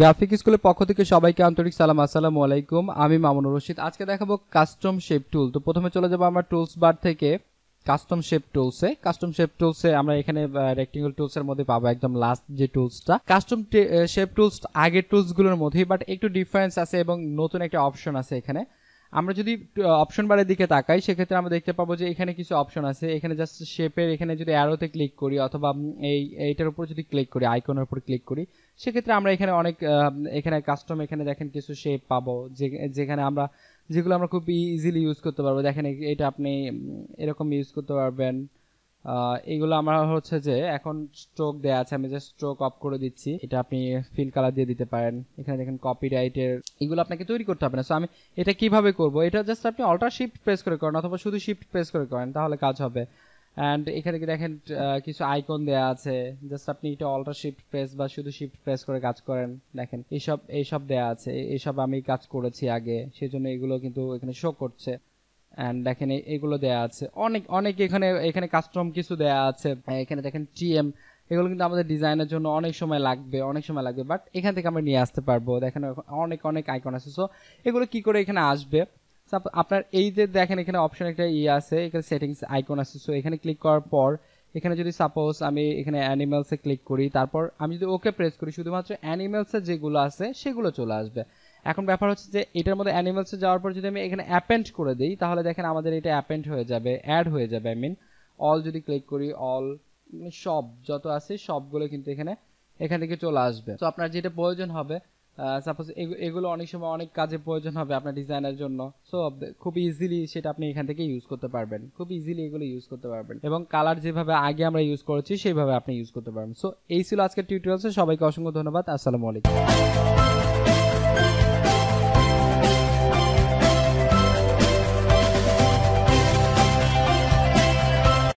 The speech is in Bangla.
গ্রাফিক স্কুলের পক্ষ থেকে সবাইকে আন্তরিক সালাম আসসালামু আলাইকুম আমি মামুনুর রশিদ আজকে দেখাবো কাস্টম শেপ টুল তো প্রথমে চলে যাবো আমরা টুলস বার থেকে কাস্টম শেপ টুলসে কাস্টম শেপ টুলসে আমরা এখানে রেক্টেঙ্গল টুলস এর মধ্যে পাবো একদম লাস্ট যে টুলসটা কাস্টম শেপ টুলস আগের টুলসগুলোর মধ্যেই বাট একটু ডিফারেন্স আছে এবং নতুন একটা অপশন আছে এখানে আমরা যদি অপশন বারের দিকে তাকাই সেক্ষেত্রে আমরা দেখতে পাবো যে এখানে কিছু অপশন আছে এখানে জাস্ট শেপের এখানে যদি অ্যারোতে ক্লিক করি অথবা এই এইটার উপর যদি ক্লিক করি আইকনের উপর ক্লিক করি সেক্ষেত্রে আমরা এখানে অনেক এখানে কাস্টম এখানে দেখেন কিছু শেপ পাবো যেখানে আমরা যেগুলো আমরা খুব ইজিলি ইউজ করতে পারবো দেখেন এটা আপনি এরকম ইউজ করতে পারবেন এগুলো আমার হচ্ছে যে এখন স্ট্রোক দেয়া আছে আমি যে স্ট্রোক অফ করে দিচ্ছি এটা আপনি ফিল কালার দিয়ে দিতে পারেন এখানে দেখেন কপি রাইটের এগুলো আপনাকে তৈরি করতে হবে না সো আমি এটা কিভাবে করব এটা জাস্ট আপনি অল্টার শিফট প্রেস করে করেন অথবা শুধু শিফট প্রেস করে করেন তাহলে কাজ হবে অ্যান্ড এখানে কি দেখেন কিছু আইকন দেয়া আছে জাস্ট আপনি এটা অল্টার শিফট প্রেস বা শুধু শিফট প্রেস করে কাজ করেন দেখেন এইসব এইসব দেয়া আছে এইসব আমি কাজ করেছি আগে সেই জন্য এগুলো কিন্তু এখানে শো করছে অ্যান্ড দেখেন এইগুলো দেয়া আছে অনেক অনেক এখানে এখানে কাস্টম কিছু দেয়া আছে এখানে দেখেন টিএম এগুলো কিন্তু আমাদের ডিজাইনের জন্য অনেক সময় লাগবে অনেক সময় লাগবে বাট এখান থেকে আমরা নিয়ে আসতে পারবো দেখেন অনেক অনেক আইকন আছে সো এগুলো কি করে এখানে আসবে আপনার এই যে দেখেন এখানে অপশন একটা ইয়ে আছে এখানে সেটিংস আইকন আছে সো এখানে ক্লিক করার পর এখানে যদি সাপোজ আমি এখানে অ্যানিমেলসে ক্লিক করি তারপর আমি যদি ওকে প্রেস করি শুধুমাত্র অ্যানিমেলসে যেগুলো আছে সেগুলো চলে আসবে এখন ব্যাপার হচ্ছে যে এটার মধ্যে অ্যানিমেলসে যাওয়ার পর যদি আমি এখানে অ্যাপেন্ড করে দিই তাহলে দেখেন আমাদের এটা অ্যাপেন্ড হয়ে যাবে অ্যাড হয়ে যাবে আই মিন অল যদি ক্লিক করি অল সব যত আছে সবগুলো কিন্তু এখানে এখান থেকে চলে আসবে তো আপনার যেটা প্রয়োজন হবে সাপোজ এগুলো অনেক সময় অনেক কাজে প্রয়োজন হবে আপনার ডিজাইনের জন্য সো খুব ইজিলি সেটা আপনি এখান থেকে ইউজ করতে পারবেন খুব ইজিলি এগুলো ইউজ করতে পারবেন এবং কালার যেভাবে আগে আমরা ইউজ করেছি সেইভাবে আপনি ইউজ করতে পারবেন সো এই ছিল আজকের টিউটোরিয়ালসে সবাইকে অসংখ্য ধন্যবাদ আসসালামু আলাইকুম